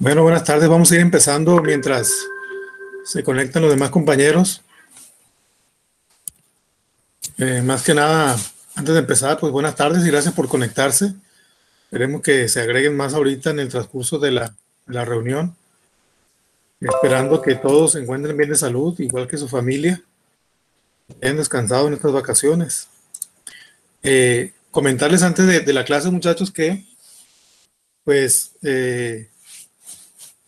Bueno, buenas tardes. Vamos a ir empezando mientras se conectan los demás compañeros. Eh, más que nada, antes de empezar, pues buenas tardes y gracias por conectarse. Esperemos que se agreguen más ahorita en el transcurso de la, reunión. Esperando que todos se encuentren bien de salud, igual que su familia. Hayan descansado en estas vacaciones. Eh, comentarles antes de, de, la clase, muchachos, que pues eh,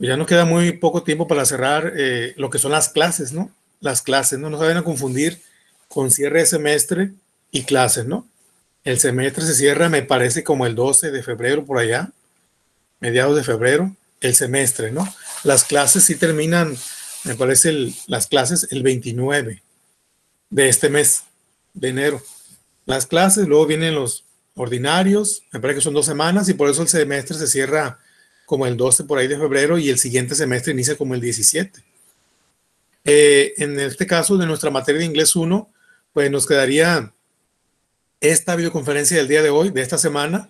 ya nos queda muy poco tiempo para cerrar eh, lo que son las clases, ¿no? Las clases, ¿no? nos se vayan a confundir con cierre de semestre y clases, ¿no? El semestre se cierra, me parece, como el 12 de febrero por allá, mediados de febrero, el semestre, ¿no? Las clases sí terminan, me parece, las clases el 29 de este mes, de enero. Las clases, luego vienen los ordinarios, me parece que son dos semanas y por eso el semestre se cierra como el 12 por ahí de febrero y el siguiente semestre inicia como el 17. Eh, en este caso de nuestra materia de inglés 1, pues nos quedaría esta videoconferencia del día de hoy, de esta semana,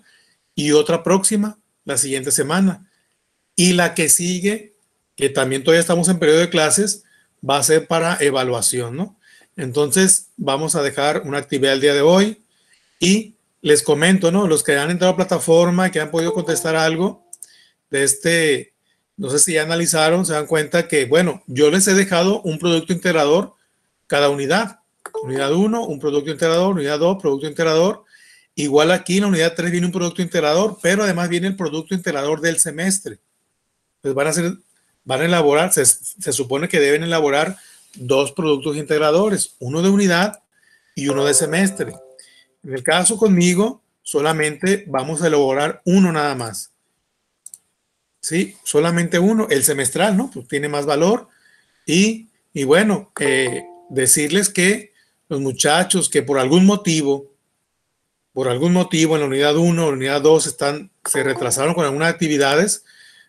y otra próxima, la siguiente semana. Y la que sigue, que también todavía estamos en periodo de clases, va a ser para evaluación, ¿no? Entonces, vamos a dejar una actividad el día de hoy y les comento, ¿no? Los que han entrado a plataforma, y que han podido contestar algo, de este, no sé si ya analizaron, se dan cuenta que, bueno, yo les he dejado un producto integrador cada unidad. Unidad 1, un producto integrador, unidad 2, producto integrador. Igual aquí en la unidad 3 viene un producto integrador, pero además viene el producto integrador del semestre. Pues van a, ser van a elaborar, se supone que deben elaborar dos productos integradores, uno de unidad y uno de semestre. En el caso conmigo, solamente vamos a elaborar uno nada más. ¿sí? Solamente uno, el semestral, ¿no? Pues tiene más valor. Y, bueno, eh, decirles que los muchachos que por algún motivo, por algún motivo en la unidad 1 o unidad 2 están, se retrasaron con algunas actividades,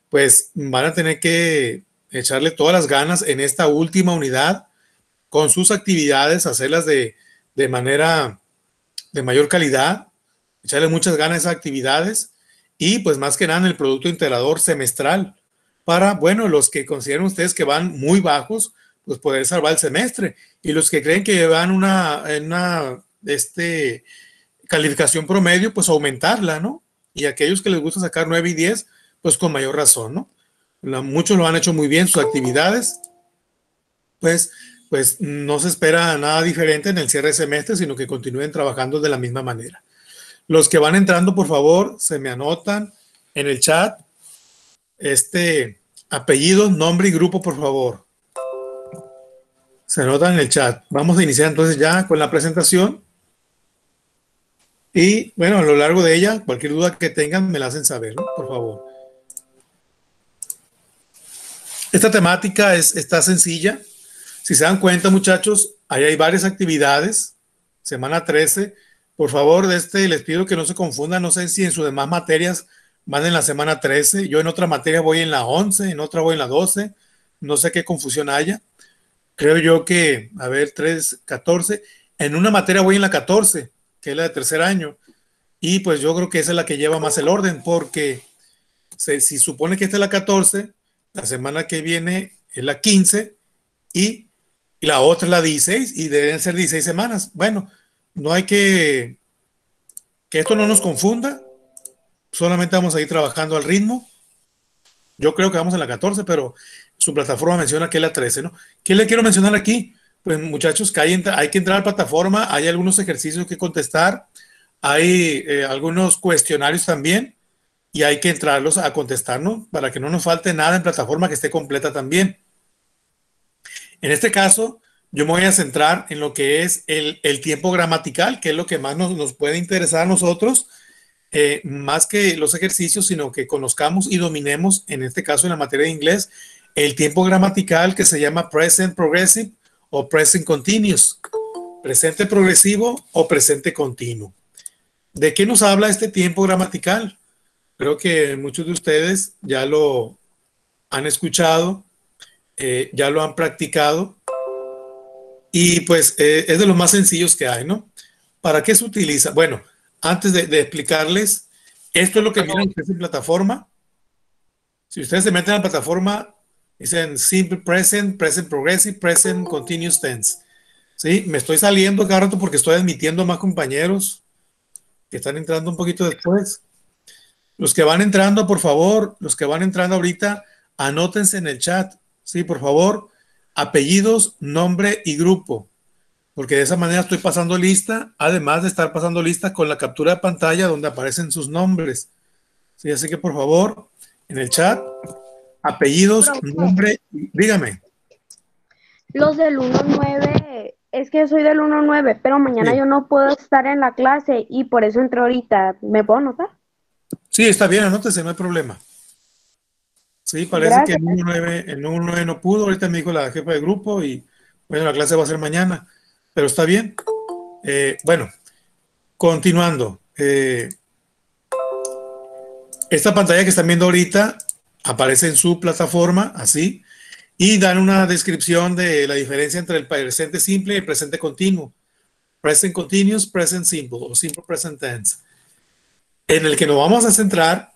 pues van a tener que echarle todas las ganas en esta última unidad con sus actividades, hacerlas de, de manera de mayor calidad, echarle muchas ganas a esas actividades y pues más que nada en el producto integrador semestral para, bueno, los que consideran ustedes que van muy bajos, pues poder salvar el semestre. Y los que creen que van una, una este, calificación promedio, pues aumentarla, ¿no? Y aquellos que les gusta sacar 9 y 10, pues con mayor razón, ¿no? muchos lo han hecho muy bien, sus actividades, pues, pues no se espera nada diferente en el cierre de semestre, sino que continúen trabajando de la misma manera. Los que van entrando, por favor, se me anotan en el chat. Este apellido, nombre y grupo, por favor. Se anotan en el chat. Vamos a iniciar entonces ya con la presentación. Y bueno, a lo largo de ella, cualquier duda que tengan, me la hacen saber, por favor. Esta temática es, está sencilla. Si se dan cuenta, muchachos, ahí hay varias actividades. Semana 13 por favor, de este les pido que no se confundan, no sé si en sus demás materias van en la semana 13, yo en otra materia voy en la 11, en otra voy en la 12, no sé qué confusión haya. Creo yo que, a ver, 3, 14, en una materia voy en la 14, que es la de tercer año, y pues yo creo que esa es la que lleva más el orden, porque si supone que esta es la 14, la semana que viene es la 15 y la otra es la 16 y deben ser 16 semanas. Bueno, no hay que que esto no nos confunda. Solamente vamos a ir trabajando al ritmo. Yo creo que vamos en la 14, pero su plataforma menciona que es la 13, ¿no? ¿Qué le quiero mencionar aquí? Pues muchachos, que hay, que entrar a la plataforma, hay algunos ejercicios que contestar, hay eh, algunos cuestionarios también y hay que entrarlos a contestar, ¿no? Para que no nos falte nada en plataforma que esté completa también. En este caso, yo me voy a centrar en lo que es el, tiempo gramatical, que es lo que más nos, puede interesar a nosotros, eh, más que los ejercicios, sino que conozcamos y dominemos, en este caso en la materia de inglés, el tiempo gramatical que se llama present progressive o present continuous, presente progresivo o presente continuo. ¿De qué nos habla este tiempo gramatical? Creo que muchos de ustedes ya lo han escuchado, eh, ya lo han practicado y pues eh, es de los más sencillos que hay, ¿no? ¿Para qué se utiliza? Bueno, antes de, explicarles, esto es lo que miran en plataforma. Si ustedes se meten a la plataforma, dicen Simple Present, Present Progressive, Present oh. Continuous Tense. Sí, me estoy saliendo cada rato porque estoy admitiendo a más compañeros que están entrando un poquito después. Los que van entrando, por favor, los que van entrando ahorita, anótense en el chat. Sí, por favor, apellidos, nombre y grupo, porque de esa manera estoy pasando lista, además de estar pasando lista con la captura de pantalla donde aparecen sus nombres. Sí, así que por favor, en el chat, apellidos, nombre, dígame. Los del 1-9, es que soy del 1-9, pero mañana yo no puedo estar en la clase y por eso entré ahorita. ¿Me puedo anotar? Sí, está bien, anótese, no hay problema. Sí, parece que el número, 9, no pudo, ahorita me dijo la jefa de grupo y bueno, la clase va a ser mañana, pero está bien. Eh, bueno, continuando. Eh, esta pantalla que están viendo ahorita aparece en su plataforma, así, y dan una descripción de la diferencia entre el presente simple y el presente continuo. Present continuous, present simple o simple present tense. En el que nos vamos a centrar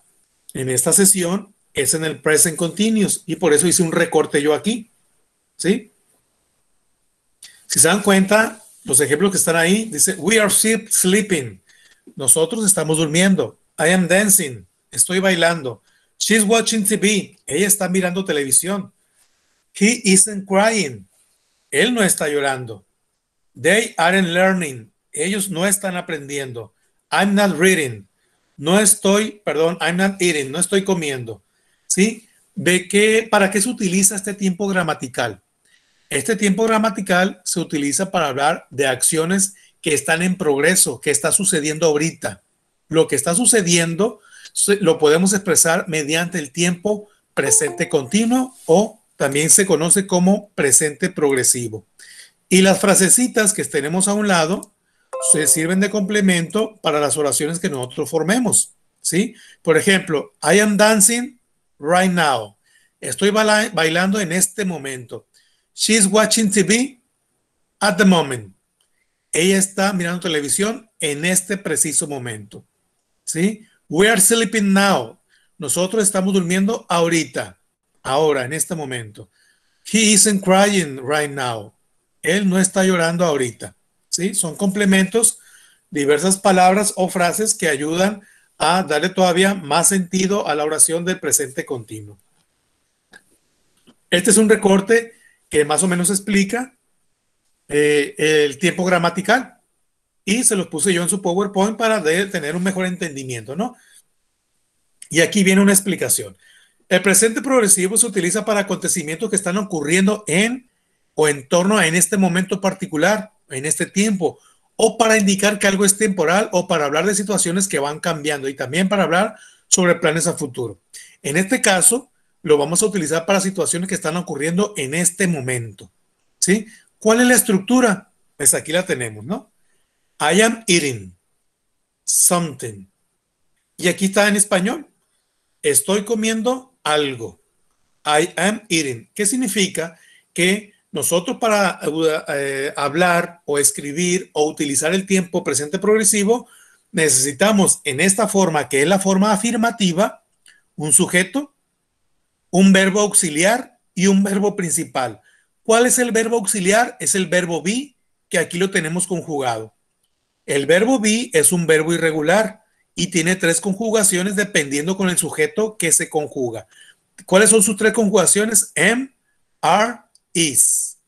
en esta sesión es en el present continuous y por eso hice un recorte yo aquí. ¿Sí? Si se dan cuenta, los ejemplos que están ahí, dice, we are sleeping. Nosotros estamos durmiendo. I am dancing. Estoy bailando. She's watching TV. Ella está mirando televisión. He isn't crying. Él no está llorando. They aren't learning. Ellos no están aprendiendo. I'm not reading. No estoy, perdón, I'm not eating. No estoy comiendo. ¿sí? Ve ¿para qué se utiliza este tiempo gramatical? Este tiempo gramatical se utiliza para hablar de acciones que están en progreso, que está sucediendo ahorita. Lo que está sucediendo lo podemos expresar mediante el tiempo presente continuo o también se conoce como presente progresivo. Y las frasecitas que tenemos a un lado se sirven de complemento para las oraciones que nosotros formemos, ¿sí? Por ejemplo, I am dancing right now. Estoy bailando en este momento. She's watching TV at the moment. Ella está mirando televisión en este preciso momento. ¿Sí? We are sleeping now. Nosotros estamos durmiendo ahorita, ahora, en este momento. He isn't crying right now. Él no está llorando ahorita. ¿Sí? Son complementos, diversas palabras o frases que ayudan a a darle todavía más sentido a la oración del presente continuo. Este es un recorte que más o menos explica eh, el tiempo gramatical y se los puse yo en su PowerPoint para tener un mejor entendimiento, ¿no? Y aquí viene una explicación. El presente progresivo se utiliza para acontecimientos que están ocurriendo en o en torno a en este momento particular, en este tiempo, o para indicar que algo es temporal o para hablar de situaciones que van cambiando y también para hablar sobre planes a futuro. En este caso, lo vamos a utilizar para situaciones que están ocurriendo en este momento. ¿Sí? ¿Cuál es la estructura? Pues aquí la tenemos, ¿no? I am eating something. Y aquí está en español. Estoy comiendo algo. I am eating. ¿Qué significa? Que nosotros para eh, eh, hablar o escribir o utilizar el tiempo presente progresivo, necesitamos en esta forma, que es la forma afirmativa, un sujeto, un verbo auxiliar y un verbo principal. ¿Cuál es el verbo auxiliar? Es el verbo be, que aquí lo tenemos conjugado. El verbo be es un verbo irregular y tiene tres conjugaciones dependiendo con el sujeto que se conjuga. ¿Cuáles son sus tres conjugaciones? Am, are is.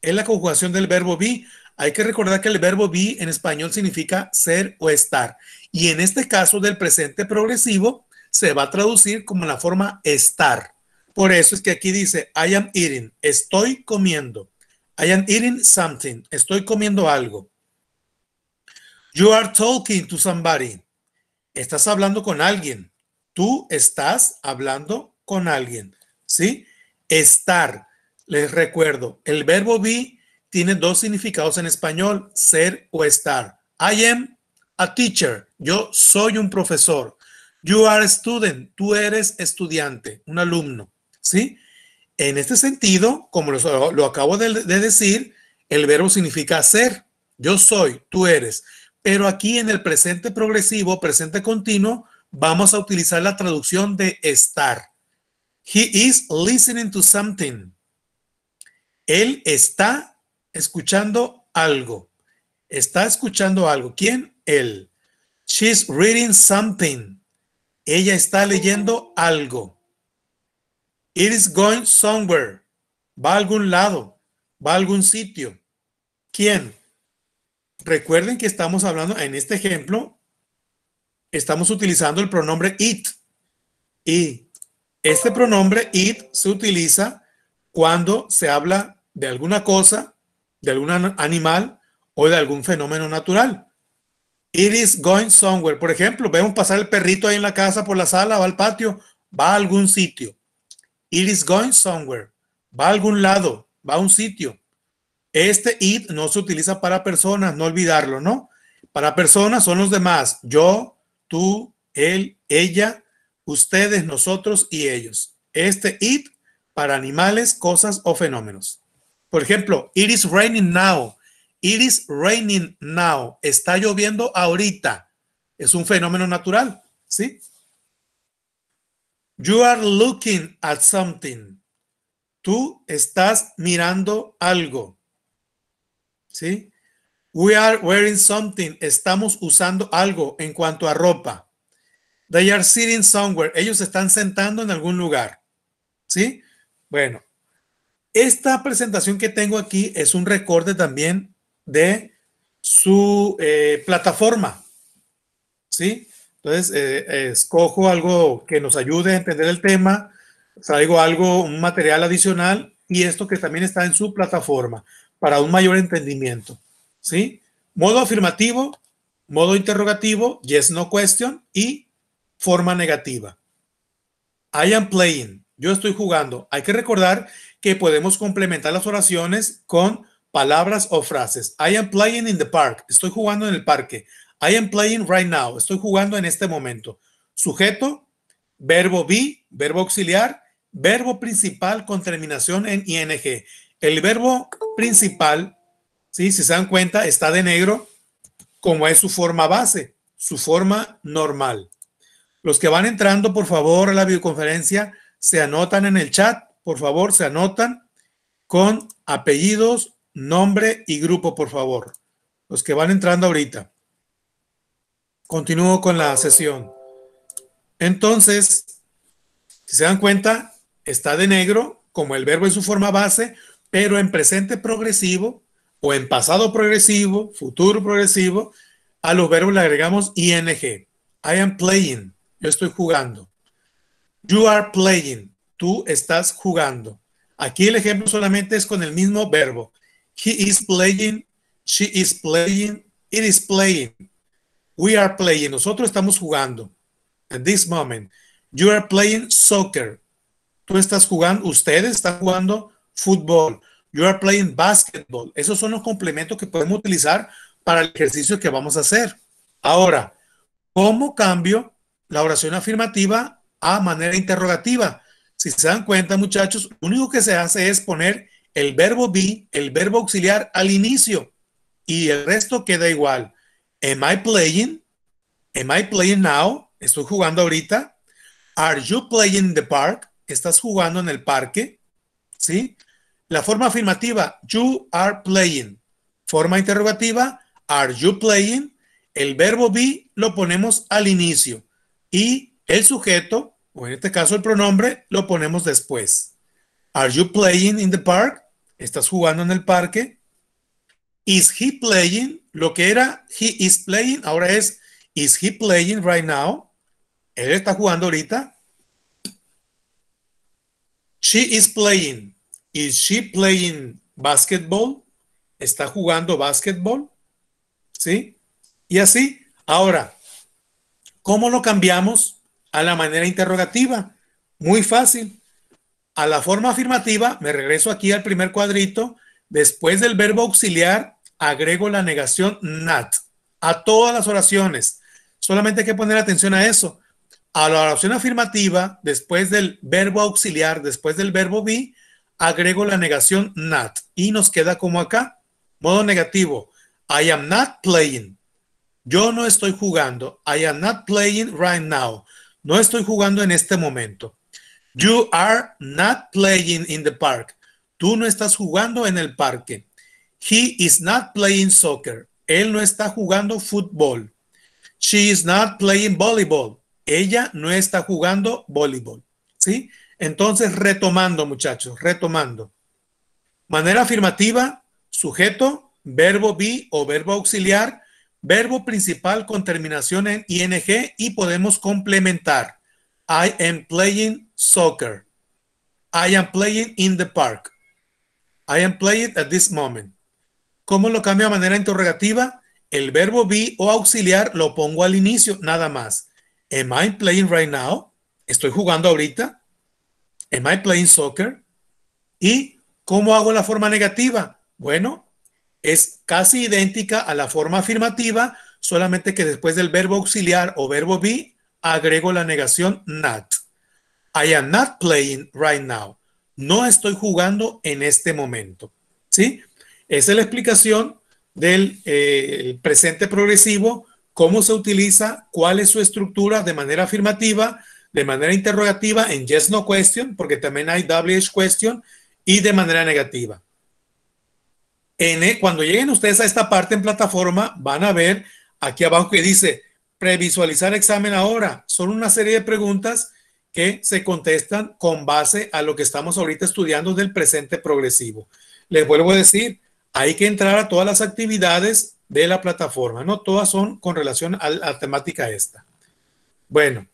Es la conjugación del verbo be. Hay que recordar que el verbo be en español significa ser o estar. Y en este caso del presente progresivo se va a traducir como la forma estar. Por eso es que aquí dice I am eating, estoy comiendo. I am eating something, estoy comiendo algo. You are talking to somebody. Estás hablando con alguien. Tú estás hablando con alguien. ¿Sí? Estar. Les recuerdo, el verbo be tiene dos significados en español, ser o estar. I am a teacher. Yo soy un profesor. You are a student. Tú eres estudiante, un alumno. ¿Sí? En este sentido, como lo, acabo de decir, el verbo significa ser. Yo soy, tú eres. Pero aquí en el presente progresivo, presente continuo, vamos a utilizar la traducción de estar. He is listening to something. Él está escuchando algo. Está escuchando algo. ¿Quién? Él. She's reading something. Ella está leyendo algo. It is going somewhere. Va a algún lado. Va a algún sitio. ¿Quién? Recuerden que estamos hablando, en este ejemplo, estamos utilizando el pronombre it. Y este pronombre it se utiliza cuando se habla de alguna cosa, de algún animal o de algún fenómeno natural. It is going somewhere. Por ejemplo, vemos pasar el perrito ahí en la casa por la sala, va al patio, va a algún sitio. It is going somewhere. Va a algún lado, va a un sitio. Este it no se utiliza para personas, no olvidarlo, ¿no? Para personas son los demás. Yo, tú, él, ella, ustedes, nosotros y ellos. Este it para animales, cosas o fenómenos. Por ejemplo, it is raining now. It is raining now. Está lloviendo ahorita. Es un fenómeno natural, ¿sí? You are looking at something. Tú estás mirando algo. ¿Sí? We are wearing something. Estamos usando algo en cuanto a ropa. They are sitting somewhere. Ellos están sentando en algún lugar. ¿Sí? Bueno, esta presentación que tengo aquí es un recorte también de su eh, plataforma. ¿Sí? Entonces, eh, eh, escojo algo que nos ayude a entender el tema, traigo algo, un material adicional y esto que también está en su plataforma para un mayor entendimiento. ¿Sí? Modo afirmativo, modo interrogativo, yes, no question y forma negativa. I am playing yo estoy jugando. Hay que recordar que podemos complementar las oraciones con palabras o frases. I am playing in the park. Estoy jugando en el parque. I am playing right now. Estoy jugando en este momento. Sujeto, verbo be, verbo auxiliar, verbo principal con terminación en ing. El verbo principal, si se dan cuenta, está de negro como es su forma base, su forma normal. Los que van entrando, por favor, a la videoconferencia, se anotan en el chat, por favor, se anotan con apellidos, nombre y grupo, por favor. Los que van entrando ahorita. Continúo con la sesión. Entonces, si se dan cuenta, está de negro como el verbo en su forma base, pero en presente progresivo o en pasado progresivo, futuro progresivo, a los verbos le agregamos ing. I am playing. Yo estoy jugando. You are playing. Tú estás jugando. Aquí el ejemplo solamente es con el mismo verbo. He is playing. She is playing. It is playing. We are playing. Nosotros estamos jugando. At this moment. You are playing soccer. Tú estás jugando. Ustedes están jugando fútbol. You are playing basketball. Esos son los complementos que podemos utilizar para el ejercicio que vamos a hacer. Ahora, ¿cómo cambio la oración afirmativa a manera interrogativa. Si se dan cuenta, muchachos, lo único que se hace es poner el verbo be, el verbo auxiliar al inicio y el resto queda igual. Am I playing? Am I playing now? Estoy jugando ahorita. Are you playing in the park? Estás jugando en el parque. ¿Sí? La forma afirmativa, you are playing. Forma interrogativa, are you playing? El verbo be lo ponemos al inicio y el sujeto, o en este caso el pronombre, lo ponemos después. Are you playing in the park? ¿Estás jugando en el parque? Is he playing? Lo que era he is playing, ahora es is he playing right now? Él está jugando ahorita. She is playing. Is she playing basketball? ¿Está jugando basketball? ¿Sí? Y así. Ahora, ¿cómo lo cambiamos? a la manera interrogativa. Muy fácil. A la forma afirmativa, me regreso aquí al primer cuadrito, después del verbo auxiliar, agrego la negación not a todas las oraciones. Solamente hay que poner atención a eso. A la oración afirmativa, después del verbo auxiliar, después del verbo be, agrego la negación not y nos queda como acá, modo negativo. I am not playing. Yo no estoy jugando. I am not playing right now. No estoy jugando en este momento. You are not playing in the park. Tú no estás jugando en el parque. He is not playing soccer. Él no está jugando fútbol. She is not playing volleyball. Ella no está jugando voleibol. ¿Sí? Entonces, retomando, muchachos, retomando. Manera afirmativa, sujeto, verbo be o verbo auxiliar verbo principal con terminación en ing y podemos complementar. I am playing soccer. I am playing in the park. I am playing at this moment. ¿Cómo lo cambio a manera interrogativa? El verbo be o auxiliar lo pongo al inicio, nada más. Am I playing right now? Estoy jugando ahorita. Am I playing soccer? ¿Y cómo hago la forma negativa? Bueno, es casi idéntica a la forma afirmativa, solamente que después del verbo auxiliar o verbo be agrego la negación not. I am not playing right now. No estoy jugando en este momento. ¿Sí? Esa es la explicación del eh, presente progresivo, cómo se utiliza, cuál es su estructura de manera afirmativa, de manera interrogativa en yes no question, porque también hay WH question y de manera negativa cuando lleguen ustedes a esta parte en plataforma, van a ver aquí abajo que dice previsualizar examen ahora. Son una serie de preguntas que se contestan con base a lo que estamos ahorita estudiando del presente progresivo. Les vuelvo a decir, hay que entrar a todas las actividades de la plataforma, ¿no? Todas son con relación a la temática esta. Bueno,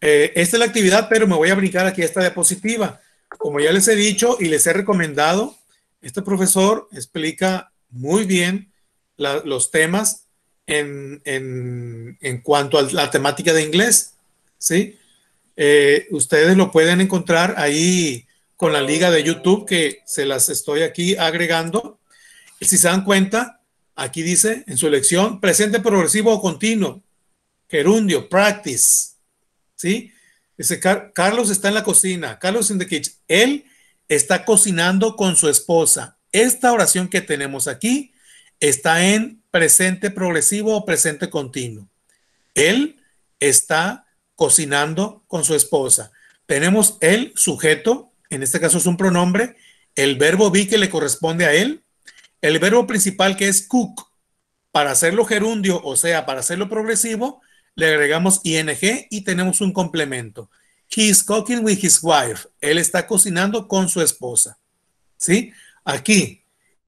eh, esta es la actividad, pero me voy a brincar aquí esta diapositiva. Como ya les he dicho y les he recomendado, este profesor explica muy bien los temas en, cuanto a la temática de inglés, ¿sí? Eh, ustedes lo pueden encontrar ahí con la liga de YouTube que se las estoy aquí agregando. Si se dan cuenta, aquí dice en su elección presente progresivo o continuo, gerundio, practice, ¿sí? Dice Carlos está en la cocina, Carlos in the kitchen. Él está cocinando con su esposa. Esta oración que tenemos aquí está en presente progresivo o presente continuo. Él está cocinando con su esposa. Tenemos el sujeto, en este caso es un pronombre, el verbo vi que le corresponde a él, el verbo principal que es cook, para hacerlo gerundio, o sea, para hacerlo progresivo, le agregamos ing y tenemos un complemento. He's cooking with his wife. Él está cocinando con su esposa. ¿Sí? Aquí,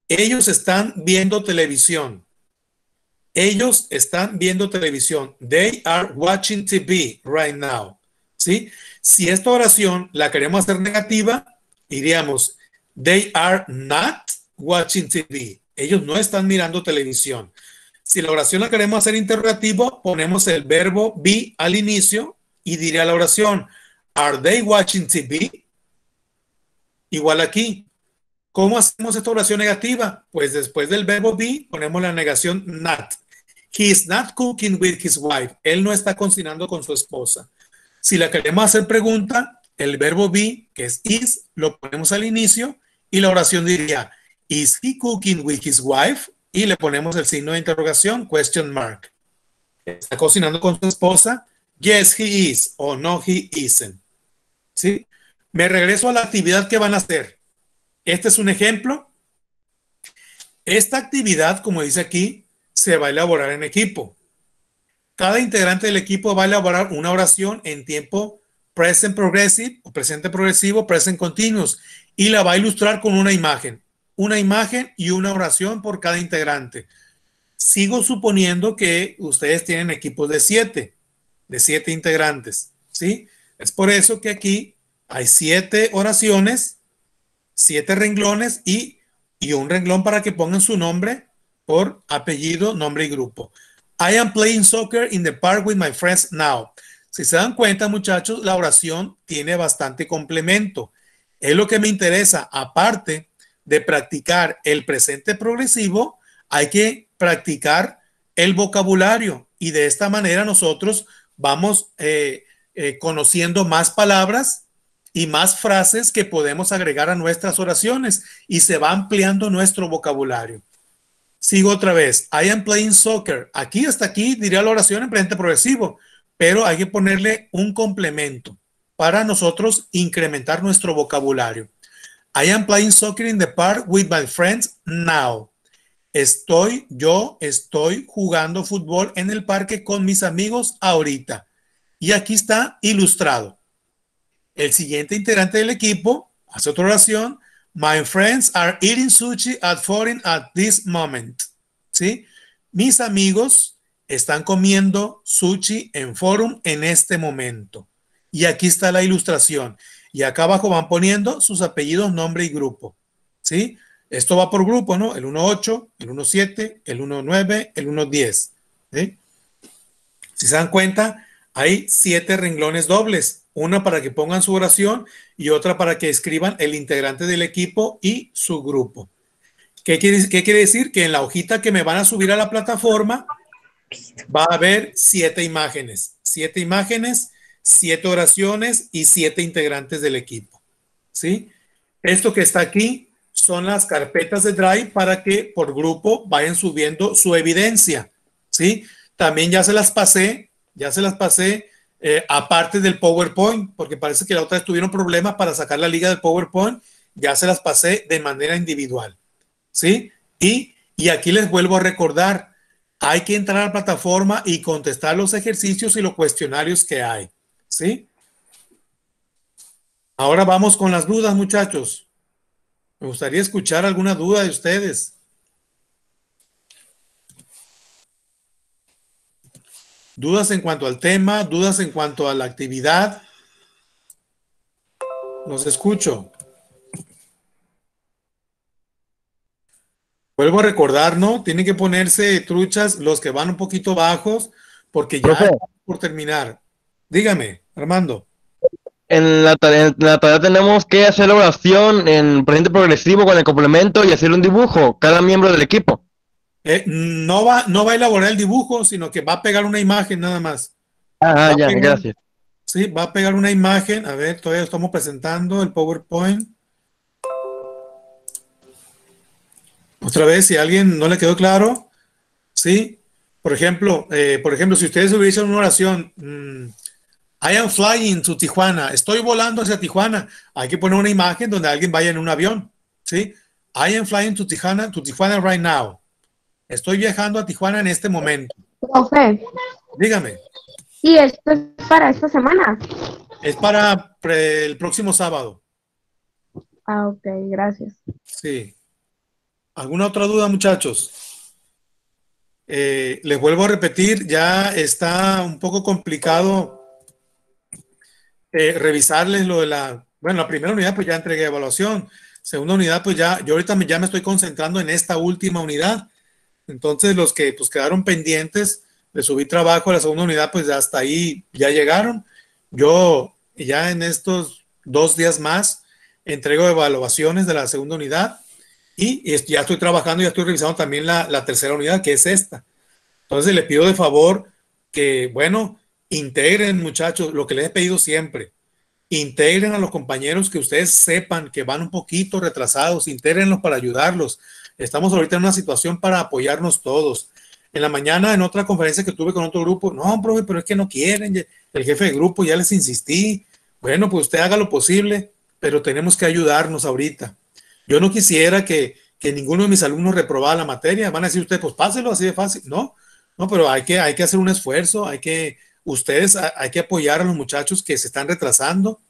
ellos están viendo televisión. Ellos están viendo televisión. They are watching TV right now. ¿Sí? Si esta oración la queremos hacer negativa, diríamos... they are not watching TV. Ellos no están mirando televisión. Si la oración la queremos hacer interrogativo, ponemos el verbo be al inicio y diré la oración, ¿Are they watching TV? Igual aquí. ¿Cómo hacemos esta oración negativa? Pues después del verbo be ponemos la negación not. He is not cooking with his wife. Él no está cocinando con su esposa. Si la queremos hacer pregunta, el verbo be, que es is, lo ponemos al inicio y la oración diría, is he cooking with his wife? Y le ponemos el signo de interrogación, question mark. ¿Está cocinando con su esposa? Yes, he is o no, he isn't. ¿sí? Me regreso a la actividad que van a hacer. Este es un ejemplo. Esta actividad, como dice aquí, se va a elaborar en equipo. Cada integrante del equipo va a elaborar una oración en tiempo present progressive, o presente progresivo, present continuous, y la va a ilustrar con una imagen. Una imagen y una oración por cada integrante. Sigo suponiendo que ustedes tienen equipos de siete, de siete integrantes, ¿sí? Es por eso que aquí hay siete oraciones, siete renglones y, un renglón para que pongan su nombre por apellido, nombre y grupo. I am playing soccer in the park with my friends now. Si se dan cuenta, muchachos, la oración tiene bastante complemento. Es lo que me interesa. Aparte de practicar el presente progresivo, hay que practicar el vocabulario y de esta manera nosotros vamos eh, eh, conociendo más palabras y más frases que podemos agregar a nuestras oraciones y se va ampliando nuestro vocabulario. Sigo otra vez. I am playing soccer. Aquí hasta aquí diría la oración en presente progresivo, pero hay que ponerle un complemento para nosotros incrementar nuestro vocabulario. I am playing soccer in the park with my friends now. Estoy, yo estoy jugando fútbol en el parque con mis amigos ahorita. Y aquí está ilustrado. El siguiente integrante del equipo hace otra oración. My friends are eating sushi at foreign at this moment. ¿Sí? Mis amigos están comiendo sushi en forum en este momento. Y aquí está la ilustración. Y acá abajo van poniendo sus apellidos, nombre y grupo. ¿Sí? Esto va por grupo, ¿no? El 1.8, el 1.7, el 1.9, el 1.10. ¿sí? Si se dan cuenta, hay siete renglones dobles, una para que pongan su oración y otra para que escriban el integrante del equipo y su grupo. ¿Qué quiere, decir? Que en la hojita que me van a subir a la plataforma va a haber siete imágenes, siete imágenes, siete oraciones y siete integrantes del equipo. ¿Sí? Esto que está aquí son las carpetas de Drive para que por grupo vayan subiendo su evidencia. ¿Sí? También ya se las pasé ya se las pasé, eh, aparte del PowerPoint, porque parece que la otra vez tuvieron problemas para sacar la liga del PowerPoint, ya se las pasé de manera individual. ¿Sí? Y, y aquí les vuelvo a recordar, hay que entrar a la plataforma y contestar los ejercicios y los cuestionarios que hay. ¿Sí? Ahora vamos con las dudas, muchachos. Me gustaría escuchar alguna duda de ustedes. dudas en cuanto al tema, dudas en cuanto a la actividad. Nos escucho. Vuelvo a recordar, ¿no? Tienen que ponerse truchas los que van un poquito bajos, porque ya por terminar. Dígame, Armando. En la, tarea, en la, tarea, tenemos que hacer la oración en presente progresivo con el complemento y hacer un dibujo, cada miembro del equipo. Eh, no, va, no va a elaborar el dibujo, sino que va a pegar una imagen nada más. Ah, ah ya, gracias. Sí, va a pegar una imagen. A ver, todavía estamos presentando el PowerPoint. Otra vez, si a alguien no le quedó claro, ¿sí? Por ejemplo, eh, por ejemplo, si ustedes hubiesen una oración, mm, I am flying to Tijuana, estoy volando hacia Tijuana, hay que poner una imagen donde alguien vaya en un avión, ¿sí? I am flying to Tijuana, to Tijuana right now. Estoy viajando a Tijuana en este momento. Profe. Dígame. ¿Y esto es para esta semana? Es para el próximo sábado. Ah, ok, gracias. Sí. ¿Alguna otra duda, muchachos? Eh, les vuelvo a repetir, ya está un poco complicado eh, revisarles lo de la, bueno, la primera unidad pues ya entregué evaluación, segunda unidad pues ya, yo ahorita ya me estoy concentrando en esta última unidad, entonces, los que pues, quedaron pendientes, de subir trabajo a la segunda unidad, pues hasta ahí ya llegaron. Yo ya en estos dos días más entrego evaluaciones de la segunda unidad y, ya estoy trabajando, ya estoy revisando también la, la tercera unidad, que es esta. Entonces, le pido de favor que, bueno, integren, muchachos, lo que les he pedido siempre integren a los compañeros que ustedes sepan que van un poquito retrasados, integrenlos para ayudarlos. Estamos ahorita en una situación para apoyarnos todos. En la mañana, en otra conferencia que tuve con otro grupo, no, profe, pero es que no quieren. El jefe de grupo ya les insistí. Bueno, pues usted haga lo posible, pero tenemos que ayudarnos ahorita. Yo no quisiera que, que ninguno de mis alumnos reprobara la materia. Van a decir ustedes, pues páselo así de fácil. No, no, pero hay que, hay que hacer un esfuerzo, hay que, ustedes, hay que apoyar a los muchachos que se están retrasando,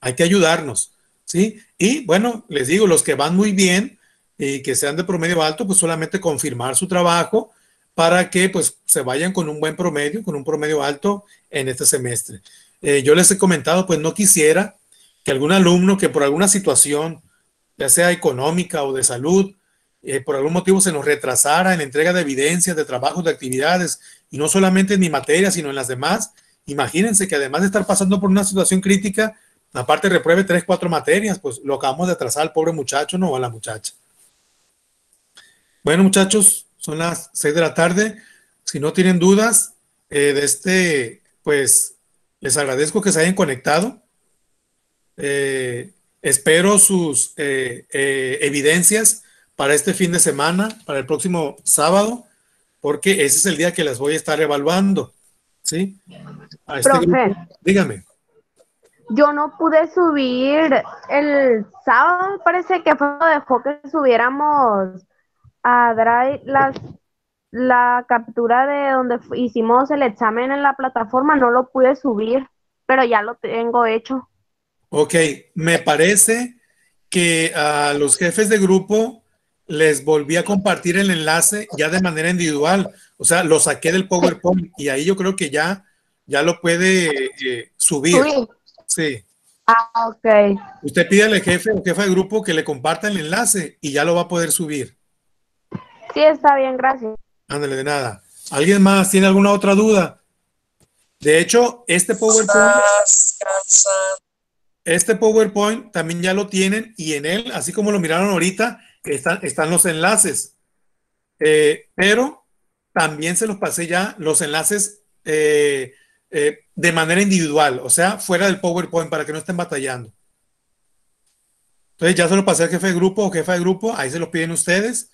hay que ayudarnos, ¿sí? Y bueno, les digo, los que van muy bien, y eh, que sean de promedio alto, pues solamente confirmar su trabajo para que pues se vayan con un buen promedio, con un promedio alto en este semestre. Eh, yo les he comentado, pues no quisiera que algún alumno que por alguna situación, ya sea económica o de salud, eh, por algún motivo se nos retrasara en la entrega de evidencias, de trabajos, de actividades, y no solamente en mi materia, sino en las demás. Imagínense que además de estar pasando por una situación crítica, aparte repruebe tres, cuatro materias, pues lo acabamos de atrasar al pobre muchacho, no, a la muchacha. Bueno, muchachos, son las 6 de la tarde. Si no tienen dudas eh, de este, pues les agradezco que se hayan conectado. Eh, espero sus eh, evidencias para este fin de semana, para el próximo sábado, porque ese es el día que las voy a estar evaluando. ¿Sí? Este Dígame. Yo no pude subir el sábado, parece que fue, dejó que subiéramos a Drive las, la captura de donde hicimos el examen en la plataforma, no lo pude subir, pero ya lo tengo hecho. Ok, me parece que a los jefes de grupo les volví a compartir el enlace ya de manera individual, o sea, lo saqué del PowerPoint y ahí yo creo que ya, ya lo puede eh, subir. Sí. Ah, ok. Usted pide al jefe o jefa de grupo que le comparta el enlace y ya lo va a poder subir. Sí, está bien, gracias. Ándale, de nada. ¿Alguien más tiene alguna otra duda? De hecho, este PowerPoint. Este PowerPoint también ya lo tienen y en él, así como lo miraron ahorita, están, están los enlaces. Eh, pero también se los pasé ya los enlaces eh, eh, de manera individual, o sea, fuera del PowerPoint para que no estén batallando. Entonces ya se los pasé al jefe de grupo o jefa de grupo, ahí se los piden ustedes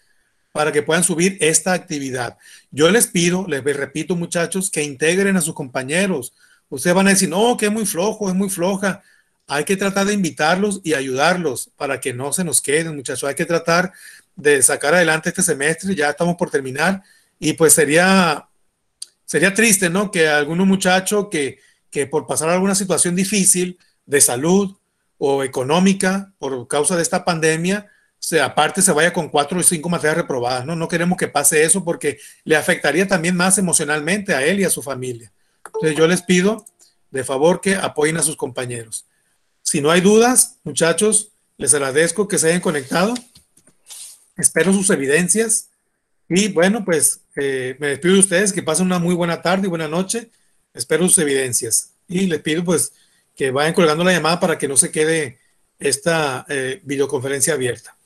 para que puedan subir esta actividad. Yo les pido, les repito muchachos, que integren a sus compañeros. Ustedes van a decir, no, que es muy flojo, es muy floja. Hay que tratar de invitarlos y ayudarlos para que no se nos queden, muchachos. Hay que tratar de sacar adelante este semestre, ya estamos por terminar. Y pues sería, sería triste, ¿no? Que algunos muchachos que, que por pasar alguna situación difícil de salud o económica por causa de esta pandemia, se, aparte se vaya con cuatro o cinco materias reprobadas. ¿no? no queremos que pase eso porque le afectaría también más emocionalmente a él y a su familia. Entonces yo les pido de favor que apoyen a sus compañeros. Si no hay dudas, muchachos, les agradezco que se hayan conectado. Espero sus evidencias. Y bueno, pues eh, me despido de ustedes, que pasen una muy buena tarde y buena noche. Espero sus evidencias. Y les pido pues que vayan colgando la llamada para que no se quede esta eh, videoconferencia abierta.